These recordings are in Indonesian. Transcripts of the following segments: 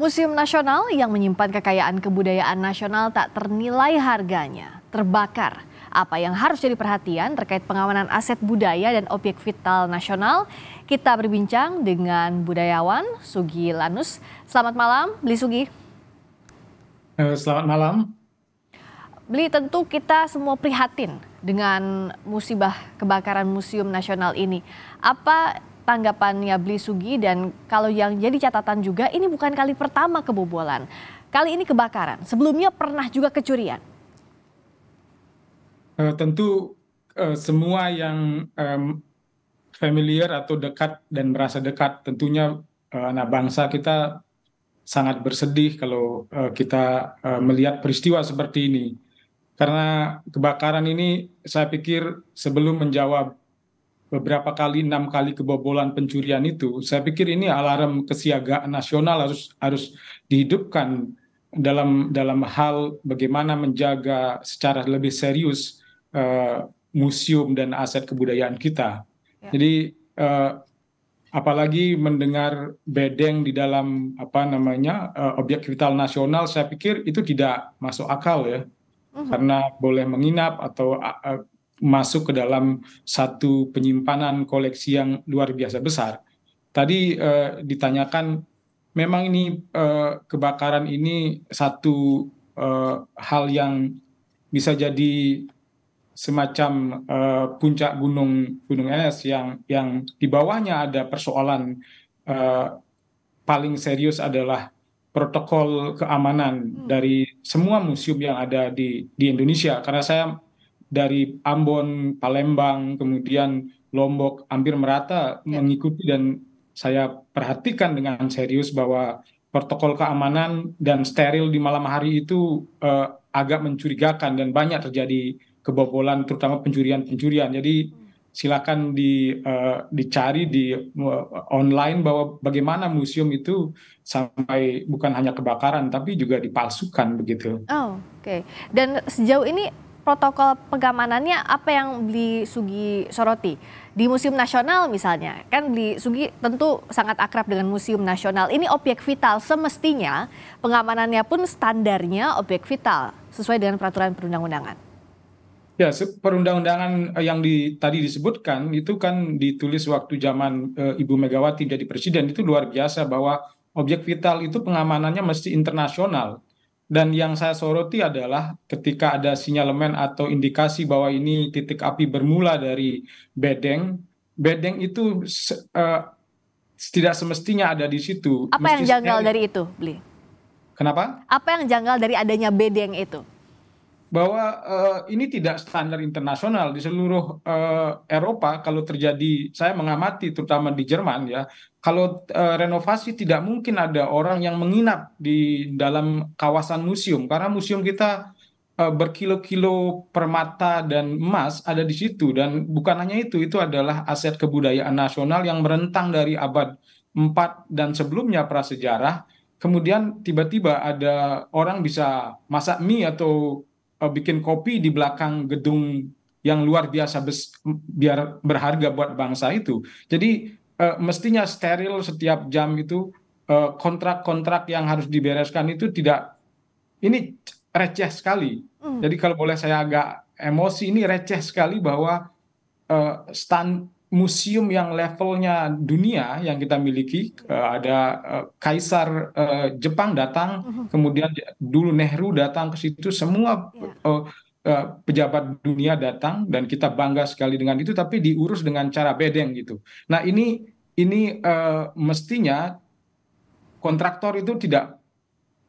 Museum Nasional yang menyimpan kekayaan kebudayaan nasional tak ternilai harganya, terbakar. Apa yang harus jadi perhatian terkait pengamanan aset budaya dan objek vital nasional? Kita berbincang dengan budayawan Sugi Lanus. Selamat malam, Bli Sugi. Eh, selamat malam. Bli, tentu kita semua prihatin dengan musibah kebakaran Museum Nasional ini. Apa tanggapannya Bli Sugi dan kalau yang jadi catatan juga ini bukan kali pertama kebobolan. Kali ini kebakaran, sebelumnya pernah juga kecurian. Uh, tentu uh, semua yang um, familiar atau dekat dan merasa dekat tentunya uh, anak bangsa kita sangat bersedih kalau uh, kita uh, melihat peristiwa seperti ini. Karena kebakaran ini saya pikir sebelum menjawab beberapa kali enam kali kebobolan pencurian itu saya pikir ini alarm kesiagaan nasional harus harus dihidupkan dalam dalam hal bagaimana menjaga secara lebih serius uh, museum dan aset kebudayaan kita ya. jadi uh, apalagi mendengar bedeng di dalam apa namanya uh, objek vital nasional saya pikir itu tidak masuk akal ya uh karena boleh menginap atau uh, masuk ke dalam satu penyimpanan koleksi yang luar biasa besar. Tadi eh, ditanyakan memang ini eh, kebakaran ini satu eh, hal yang bisa jadi semacam eh, puncak gunung gunung es yang yang di bawahnya ada persoalan eh, paling serius adalah protokol keamanan hmm. dari semua museum yang ada di di Indonesia karena saya dari Ambon, Palembang, kemudian Lombok hampir merata ya. mengikuti dan saya perhatikan dengan serius bahwa protokol keamanan dan steril di malam hari itu uh, agak mencurigakan dan banyak terjadi kebobolan terutama pencurian-pencurian. Jadi hmm. silakan di uh, dicari di uh, online bahwa bagaimana museum itu sampai bukan hanya kebakaran tapi juga dipalsukan begitu. Oh, oke. Okay. Dan sejauh ini protokol pengamanannya apa yang Bli Sugi soroti? Di Museum Nasional misalnya, kan Bli Sugi tentu sangat akrab dengan Museum Nasional. Ini objek vital semestinya pengamanannya pun standarnya objek vital sesuai dengan peraturan perundang-undangan. Ya, perundang-undangan eh, yang di, tadi disebutkan itu kan ditulis waktu zaman e, Ibu Megawati jadi presiden itu luar biasa bahwa objek vital itu pengamanannya mesti internasional. Dan yang saya soroti adalah ketika ada sinyalemen atau indikasi bahwa ini titik api bermula dari bedeng, bedeng itu uh, tidak semestinya ada di situ. Apa Mesti yang janggal dari itu, Bli? Kenapa? Apa yang janggal dari adanya bedeng itu? bahwa uh, ini tidak standar internasional di seluruh uh, Eropa kalau terjadi saya mengamati terutama di Jerman ya kalau uh, renovasi tidak mungkin ada orang yang menginap di dalam kawasan museum karena museum kita uh, berkilo-kilo permata dan emas ada di situ dan bukan hanya itu itu adalah aset kebudayaan nasional yang merentang dari abad 4 dan sebelumnya prasejarah kemudian tiba-tiba ada orang bisa masak mie atau uh, bikin kopi di belakang gedung yang luar biasa bes, biar berharga buat bangsa itu. Jadi uh, mestinya steril setiap jam itu kontrak eh, kontrak-kontrak yang harus dibereskan itu tidak ini receh sekali. Mm. Jadi kalau boleh saya agak emosi ini receh sekali bahwa uh, stand museum yang levelnya dunia yang kita miliki uh, ada uh, kaisar uh, Jepang datang uh-huh. kemudian dulu Nehru datang ke situ semua uh, uh, pejabat dunia datang dan kita bangga sekali dengan itu tapi diurus dengan cara bedeng gitu. Nah, ini ini uh, mestinya kontraktor itu tidak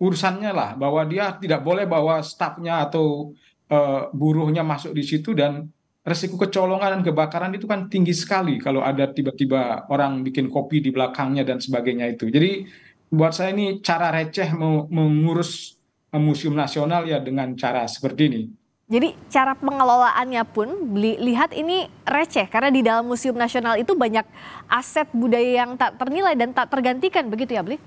urusannya lah bahwa dia tidak boleh bawa stafnya atau uh, buruhnya masuk di situ dan resiko kecolongan dan kebakaran itu kan tinggi sekali kalau ada tiba-tiba orang bikin kopi di belakangnya dan sebagainya itu. Jadi buat saya ini cara receh mengurus museum nasional ya dengan cara seperti ini. Jadi cara pengelolaannya pun lihat ini receh karena di dalam museum nasional itu banyak aset budaya yang tak ternilai dan tak tergantikan begitu ya Bli?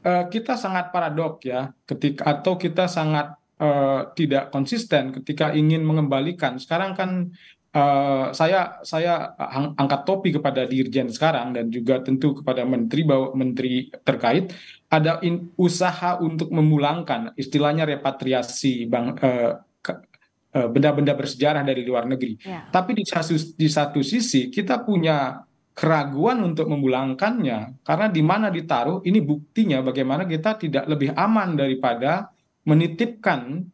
Eh, kita sangat paradok ya ketika atau kita sangat uh, tidak konsisten ketika ingin mengembalikan. Sekarang kan uh, saya saya angkat topi kepada dirjen sekarang dan juga tentu kepada menteri bahwa menteri terkait ada in, usaha untuk memulangkan istilahnya repatriasi bang uh, benda-benda bersejarah dari luar negeri. Yeah. Tapi di satu, di satu sisi kita punya keraguan untuk memulangkannya karena di mana ditaruh ini buktinya bagaimana kita tidak lebih aman daripada menitipkan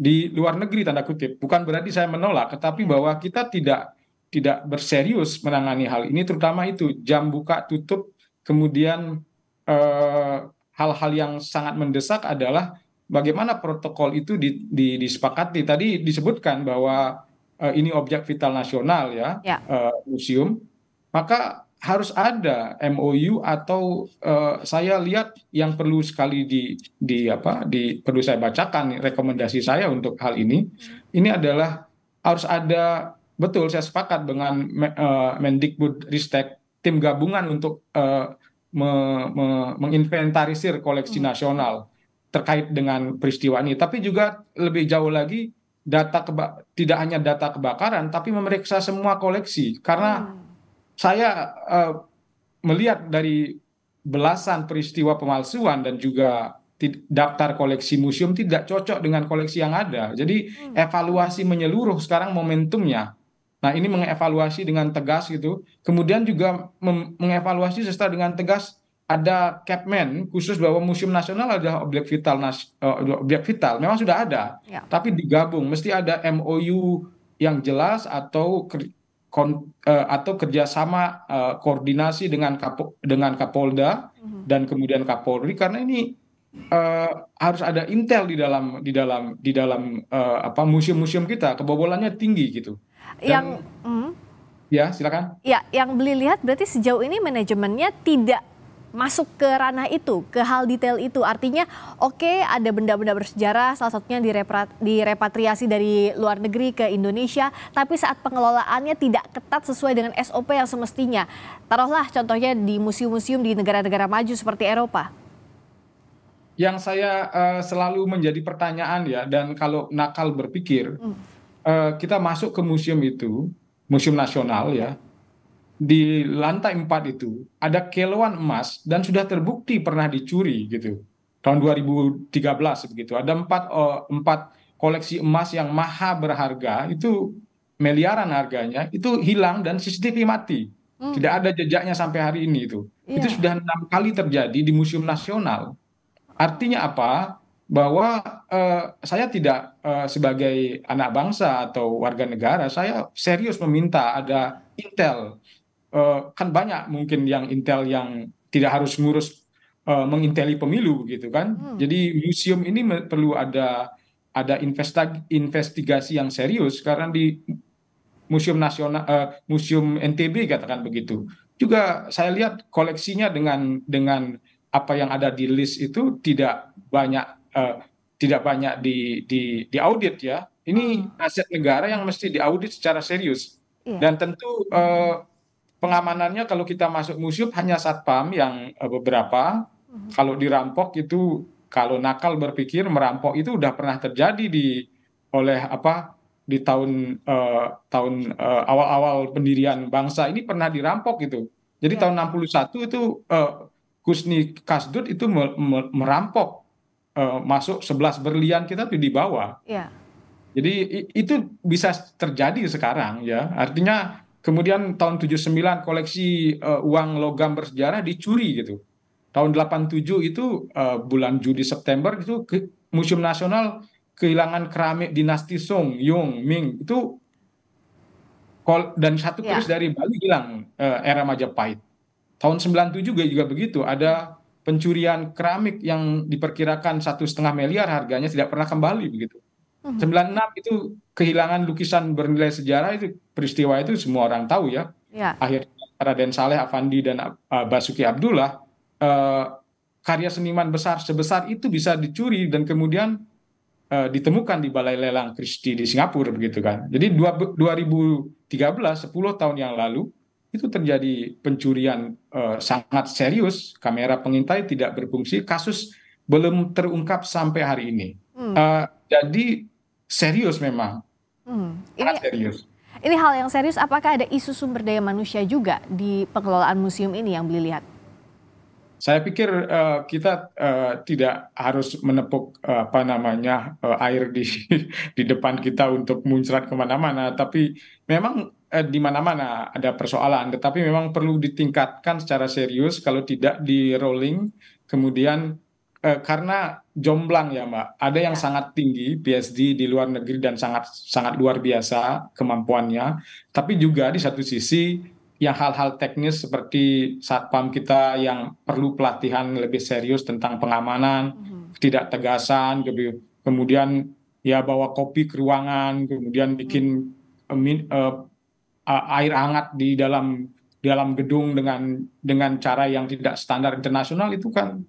di luar negeri tanda kutip bukan berarti saya menolak tetapi hmm. bahwa kita tidak tidak berserius menangani hal ini terutama itu jam buka tutup kemudian eh, hal-hal eh, yang sangat mendesak adalah bagaimana protokol itu di, di, disepakati tadi disebutkan bahwa eh, ini objek vital nasional ya, ya. Eh, museum maka harus ada MOU atau uh, saya lihat yang perlu sekali di di apa di perlu saya bacakan rekomendasi saya untuk hal ini hmm. ini adalah harus ada betul saya sepakat dengan uh, Mendikbud Ristek tim gabungan untuk uh, me, me, menginventarisir koleksi hmm. nasional terkait dengan peristiwa ini tapi juga lebih jauh lagi data tidak hanya data kebakaran tapi memeriksa semua koleksi karena hmm saya eh, melihat dari belasan peristiwa pemalsuan dan juga daftar koleksi museum tidak cocok dengan koleksi yang ada. Jadi hmm. evaluasi menyeluruh sekarang momentumnya. Nah ini mengevaluasi dengan tegas gitu. Kemudian juga mengevaluasi serta dengan tegas ada capman khusus bahwa museum nasional adalah objek vital nas uh, objek vital. Memang sudah ada, ya. tapi digabung mesti ada MOU yang jelas atau Eh, atau kerjasama eh, koordinasi dengan kapolda mhm. dan kemudian kapolri karena ini eh, harus ada intel di dalam di dalam di dalam apa museum museum kita kebobolannya tinggi gitu yang mhm. ya silakan ya yang beli lihat berarti sejauh ini manajemennya tidak masuk ke ranah itu, ke hal detail itu. Artinya, oke okay, ada benda-benda bersejarah, salah satunya direpatriasi dari luar negeri ke Indonesia, tapi saat pengelolaannya tidak ketat sesuai dengan SOP yang semestinya. Taruhlah contohnya di museum-museum di negara-negara maju seperti Eropa. Yang saya uh, selalu menjadi pertanyaan ya, dan kalau nakal berpikir, hmm. uh, kita masuk ke museum itu, museum nasional ya, ya di lantai 4 itu ada kiloan emas dan sudah terbukti pernah dicuri gitu. Tahun 2013 begitu. Ada empat oh, empat koleksi emas yang maha berharga itu miliaran harganya itu hilang dan CCTV mati. Hmm. Tidak ada jejaknya sampai hari ini itu. Yeah. Itu sudah enam kali terjadi di Museum Nasional. Artinya apa? bahwa uh, saya tidak uh, sebagai anak bangsa atau warga negara, saya serius meminta ada intel Eh, kan banyak mungkin yang intel yang tidak harus ngurus eh, menginteli pemilu gitu kan. Hmm. Jadi museum ini perlu ada ada investigasi yang serius karena di museum nasional uh, museum NTB katakan begitu. Juga saya lihat koleksinya dengan dengan apa yang ada di list itu tidak banyak uh, tidak banyak di di di audit ya. Ini hmm. aset negara yang mesti diaudit secara serius. Yeah. Dan tentu uh, pengamanannya kalau kita masuk museum hanya satpam yang eh, beberapa. Hmm. Kalau dirampok itu kalau nakal berpikir merampok itu udah pernah terjadi di oleh apa di tahun uh, tahun uh, awal-awal pendirian bangsa ini pernah dirampok gitu. Jadi ya. tahun 61 itu uh, Kusni Kasdut itu merampok uh, masuk 11 berlian kita tuh di bawah. Ya. Jadi itu bisa terjadi sekarang ya. Artinya Kemudian tahun 79 koleksi uh, uang logam bersejarah dicuri gitu. Tahun 87 itu uh, bulan Juli September itu ke, Museum Nasional kehilangan keramik dinasti Song, Yong, Ming itu kol, dan satu iya. kris ya. dari Bali hilang uh, era Majapahit. Tahun 97 juga juga begitu ada pencurian keramik yang diperkirakan satu setengah miliar harganya tidak pernah kembali begitu. Uh -huh. 96 itu kehilangan lukisan bernilai sejarah itu peristiwa itu semua orang tahu ya. ya. Akhirnya Raden Saleh Afandi dan uh, Basuki Abdullah uh, karya seniman besar sebesar itu bisa dicuri dan kemudian uh, ditemukan di Balai Lelang Christie di Singapura begitu kan. Jadi dua, 2013 10 tahun yang lalu itu terjadi pencurian uh, sangat serius, kamera pengintai tidak berfungsi, kasus belum terungkap sampai hari ini. Hmm. Uh, jadi serius memang. Hmm. Ini, serius. Ini hal yang serius, apakah ada isu sumber daya manusia juga di pengelolaan museum ini yang beli lihat? Saya pikir uh, kita uh, tidak harus menepuk uh, apa namanya uh, air di di depan kita untuk muncrat kemana-mana, tapi memang uh, di mana-mana ada persoalan, tetapi memang perlu ditingkatkan secara serius kalau tidak di rolling kemudian Eh, karena jomblang ya Mbak, ada yang iya. sangat tinggi PhD di luar negeri dan sangat sangat luar biasa kemampuannya, tapi juga di satu sisi yang hal-hal teknis seperti satpam kita yang perlu pelatihan lebih serius tentang pengamanan, mm-hmm. tidak tegasan, kemudian ya bawa kopi ke ruangan, kemudian bikin mm-hmm. uh, uh, air hangat di dalam dalam gedung dengan dengan cara yang tidak standar internasional itu kan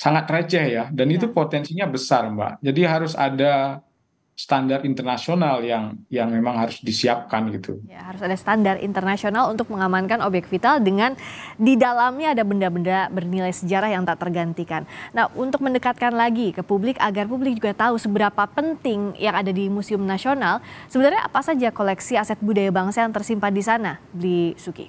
sangat receh ya dan ya. itu potensinya besar Mbak. Jadi harus ada standar internasional yang yang memang harus disiapkan gitu. Ya, harus ada standar internasional untuk mengamankan objek vital dengan di dalamnya ada benda-benda bernilai sejarah yang tak tergantikan. Nah, untuk mendekatkan lagi ke publik agar publik juga tahu seberapa penting yang ada di Museum Nasional, sebenarnya apa saja koleksi aset budaya bangsa yang tersimpan di sana di Suki?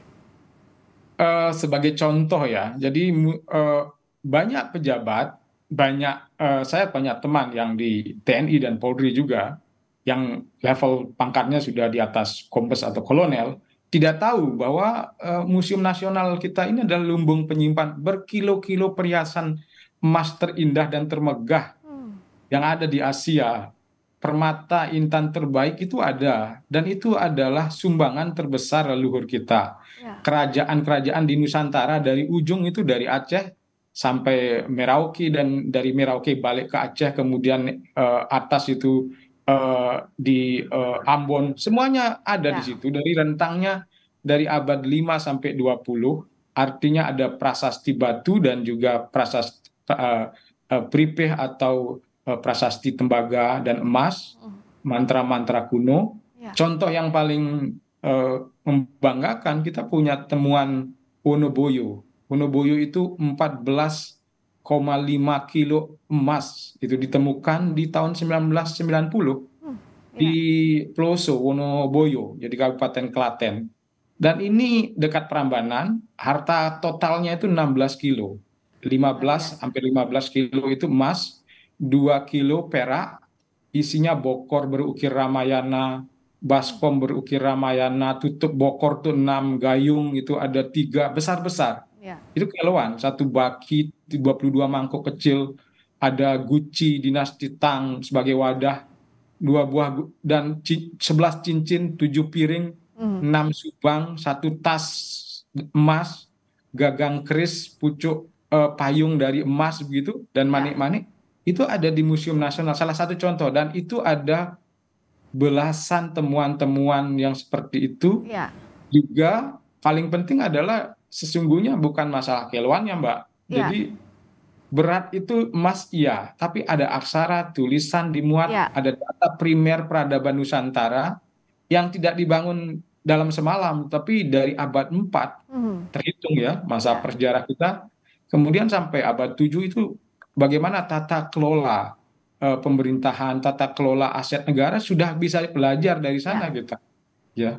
Uh, sebagai contoh ya, jadi uh, banyak pejabat banyak eh, saya banyak teman yang di tni dan polri juga yang level pangkatnya sudah di atas kompes atau kolonel tidak tahu bahwa eh, museum nasional kita ini adalah lumbung penyimpan berkilo-kilo perhiasan emas terindah dan termegah hmm. yang ada di Asia permata intan terbaik itu ada dan itu adalah sumbangan terbesar leluhur kita. Ya. Kerajaan-kerajaan di Nusantara dari ujung itu dari Aceh sampai Merauke dan dari Merauke balik ke Aceh kemudian uh, atas itu uh, di uh, Ambon semuanya ada ya. di situ dari rentangnya dari abad 5 sampai 20 artinya ada prasasti batu dan juga prasasti uh, uh, pripeh atau uh, prasasti tembaga dan emas mantra-mantra mm. kuno ya. contoh yang paling uh, membanggakan kita punya temuan Wonoboyo Wonoboyo itu 14,5 kilo emas itu ditemukan di tahun 1990 hmm, iya. di Ploso Wonoboyo jadi Kabupaten Klaten dan ini dekat Prambanan harta totalnya itu 16 kilo 15 hampir 15 kilo itu emas 2 kilo perak isinya bokor berukir Ramayana baskom berukir Ramayana tutup bokor tuh 6 gayung itu ada tiga besar-besar Ya. itu keluhan satu baki 22 mangkok kecil ada Gucci dinasti Tang sebagai wadah dua buah dan 11 cincin 7 piring mm. 6 subang satu tas emas gagang keris pucuk uh, payung dari emas begitu dan ya. manik-manik itu ada di Museum Nasional salah satu contoh dan itu ada belasan temuan-temuan yang seperti itu Yeah. juga paling penting adalah sesungguhnya bukan masalah keluarnya Mbak. Ya. Jadi berat itu emas iya, tapi ada aksara, tulisan dimuat, ya. ada data primer peradaban Nusantara yang tidak dibangun dalam semalam, tapi dari abad 4 hmm. terhitung ya masa ya. persejarah kita, kemudian sampai abad 7 itu bagaimana tata kelola e, pemerintahan, tata kelola aset negara sudah bisa belajar dari sana ya. kita. Ya.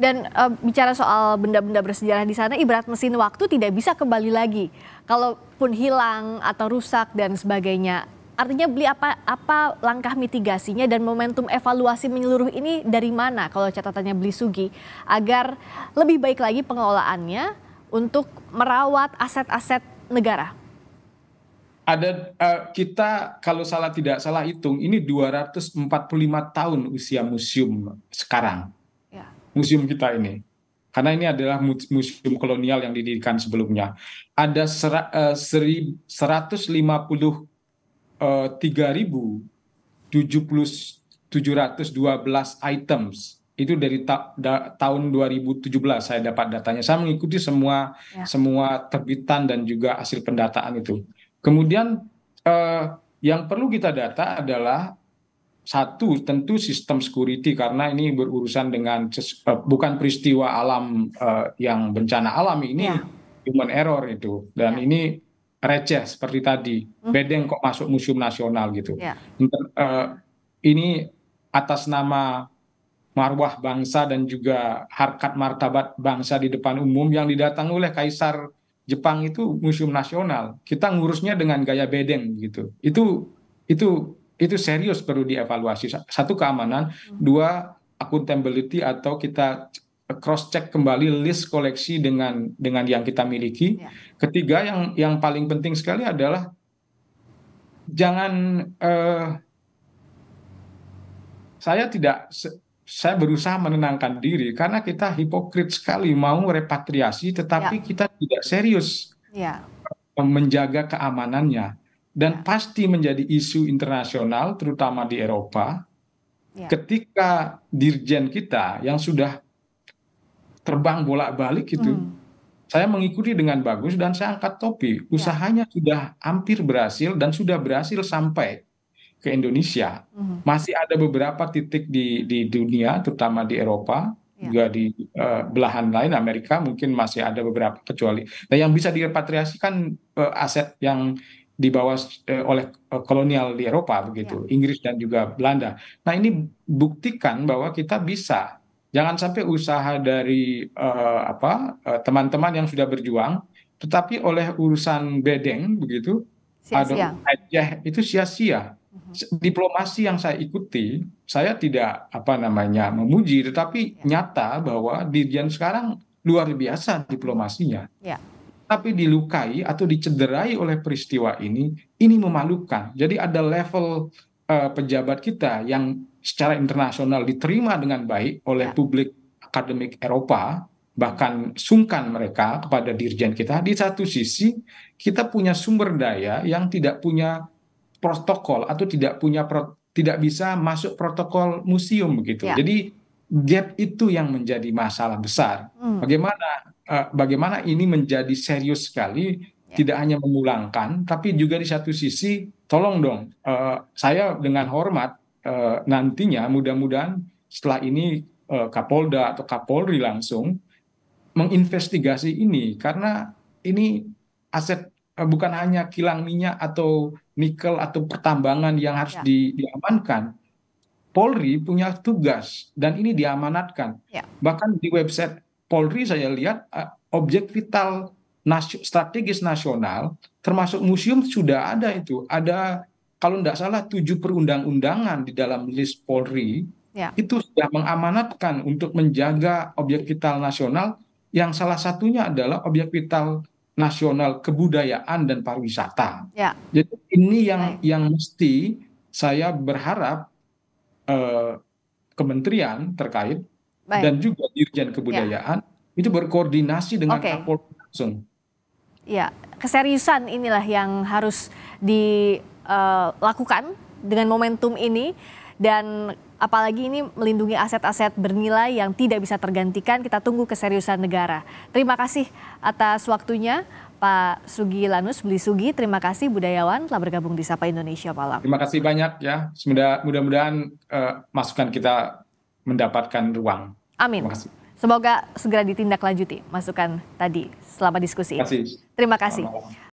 Dan uh, bicara soal benda-benda bersejarah di sana, ibarat mesin waktu tidak bisa kembali lagi. Kalaupun hilang atau rusak dan sebagainya. Artinya beli apa apa langkah mitigasinya dan momentum evaluasi menyeluruh ini dari mana kalau catatannya beli Sugi agar lebih baik lagi pengelolaannya untuk merawat aset-aset negara ada uh, kita kalau salah tidak salah hitung ini 245 tahun usia museum sekarang museum kita ini. Karena ini adalah museum kolonial yang didirikan sebelumnya. Ada eh, uh, 153.712 eh, items itu dari ta da tahun 2017 saya dapat datanya. Saya mengikuti semua ya. semua terbitan dan juga hasil pendataan itu. Kemudian uh, yang perlu kita data adalah satu tentu sistem security karena ini berurusan dengan eh, bukan peristiwa alam uh, yang bencana alam ini yeah. human error itu dan yeah. ini receh seperti tadi mm. bedeng kok masuk museum nasional gitu yeah. Ya. Eh, uh, ini atas nama marwah bangsa dan juga harkat martabat bangsa di depan umum yang didatangi oleh kaisar Jepang itu museum nasional kita ngurusnya dengan gaya bedeng gitu itu itu itu serius perlu dievaluasi satu keamanan hmm. dua akuntability atau kita cross check kembali list koleksi dengan dengan yang kita miliki. Ya. Ketiga yang yang paling penting sekali adalah jangan uh, saya tidak saya berusaha menenangkan diri karena kita hipokrit sekali mau repatriasi tetapi ya. kita tidak serius ya. menjaga keamanannya dan ya. pasti menjadi isu internasional terutama di Eropa ya. ketika dirjen kita yang sudah terbang bolak-balik itu hmm. saya mengikuti dengan bagus dan saya angkat topi ya. usahanya ya. sudah hampir berhasil dan sudah berhasil sampai ke Indonesia hmm. masih ada beberapa titik di di dunia terutama di Eropa juga di uh, belahan lain Amerika mungkin masih ada beberapa kecuali nah yang bisa direpatriasikan uh, aset yang di eh, oleh eh, kolonial di Eropa begitu, ya. Inggris dan juga Belanda. Nah, ini buktikan bahwa kita bisa. Jangan sampai usaha dari uh, apa teman-teman uh, yang sudah berjuang tetapi oleh urusan bedeng begitu ada aja itu sia-sia. Mm-hmm. Diplomasi yang saya ikuti, saya tidak apa namanya memuji tetapi ya. nyata bahwa Dirjen sekarang luar biasa diplomasinya. Ya tapi dilukai atau dicederai oleh peristiwa ini ini memalukan jadi ada level uh, pejabat kita yang secara internasional diterima dengan baik oleh ya. publik akademik Eropa bahkan sungkan mereka kepada dirjen kita di satu sisi kita punya sumber daya yang tidak punya protokol atau tidak punya pro, tidak bisa masuk protokol museum begitu ya. jadi gap itu yang menjadi masalah besar hmm. bagaimana Eh, bagaimana ini menjadi serius sekali ya. tidak hanya memulangkan tapi juga di satu sisi tolong dong eh, saya dengan hormat eh, nantinya mudah-mudahan setelah ini Kapolda atau Kapolri langsung menginvestigasi ini karena ini aset bukan hanya kilang minyak atau nikel atau pertambangan yang harus ya. di, diamankan. Polri punya tugas dan ini diamanatkan. Ya. Bahkan di website polri saya lihat eh, objek vital strategis nasional termasuk museum sudah ada itu ada kalau tidak salah tujuh perundang undangan di dalam list polri ya. itu sudah mengamanatkan untuk menjaga objek vital nasional yang salah satunya adalah objek vital nasional kebudayaan dan pariwisata. Ya. Jadi ini yang Baik. yang mesti saya berharap eh, kementerian terkait dan juga dirjen kebudayaan ya. itu berkoordinasi dengan okay. Kapolri langsung. Ya, keseriusan inilah yang harus dilakukan eh, dengan momentum ini dan apalagi ini melindungi aset-aset bernilai yang tidak bisa tergantikan. Kita tunggu keseriusan negara. Terima kasih atas waktunya Pak Sugi Lanus Beli Sugi. Terima kasih budayawan telah bergabung di Sapa Indonesia malam. Terima kasih banyak ya. Mudah-mudahan uh, masukan kita mendapatkan ruang. Amin. Semoga segera ditindaklanjuti masukan tadi selama diskusi Terima kasih. Terima kasih.